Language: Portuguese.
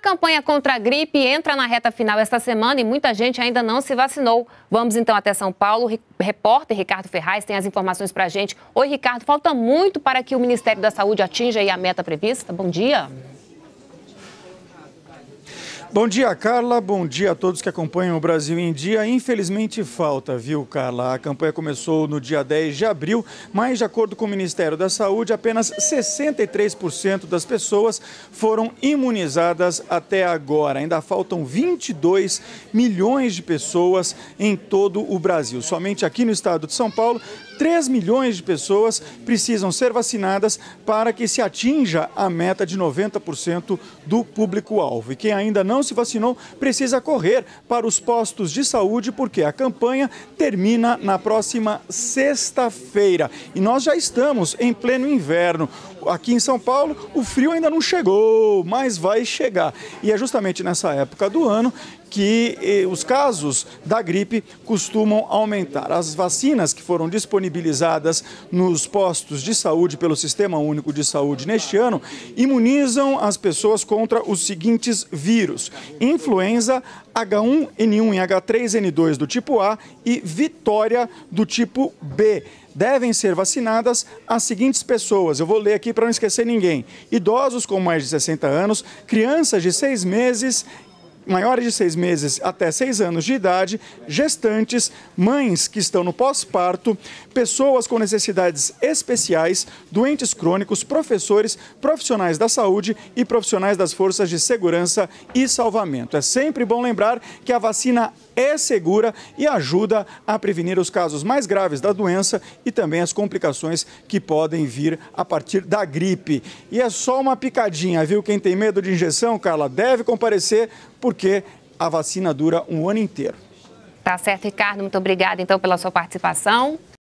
A campanha contra a gripe entra na reta final esta semana e muita gente ainda não se vacinou. Vamos então até São Paulo. Repórter Ricardo Ferraz tem as informações para a gente. Oi, Ricardo. Falta muito para que o Ministério da Saúde atinja a meta prevista. Bom dia. Bom dia, Carla. Bom dia a todos que acompanham o Brasil em Dia. Infelizmente falta, viu, Carla? A campanha começou no dia 10 de abril, mas, de acordo com o Ministério da Saúde, apenas 63% das pessoas foram imunizadas até agora. Ainda faltam 22 milhões de pessoas em todo o Brasil. Somente aqui no estado de São Paulo, 3 milhões de pessoas precisam ser vacinadas para que se atinja a meta de 90% do público-alvo. E quem ainda não se vacinou precisa correr para os postos de saúde, porque a campanha termina na próxima sexta-feira. E nós já estamos em pleno inverno. Aqui em São Paulo, o frio ainda não chegou, mas vai chegar. E é justamente nessa época do ano que eh, os casos da gripe costumam aumentar. As vacinas que foram disponibilizadas nos postos de saúde pelo Sistema Único de Saúde neste ano imunizam as pessoas contra os seguintes vírus: influenza, H1N1 e H3N2 do tipo A e vitória do tipo B devem ser vacinadas as seguintes pessoas. Eu vou ler aqui para não esquecer ninguém: idosos com mais de 60 anos, crianças de 6 meses maiores de seis meses até seis anos de idade, gestantes, mães que estão no pós-parto, pessoas com necessidades especiais, doentes crônicos, professores, profissionais da saúde e profissionais das forças de segurança e salvamento. É sempre bom lembrar que a vacina é segura e ajuda a prevenir os casos mais graves da doença e também as complicações que podem vir a partir da gripe. E é só uma picadinha, viu? Quem tem medo de injeção, Carla, deve comparecer porque a vacina dura um ano inteiro. Tá certo, Ricardo. Muito obrigada, então, pela sua participação.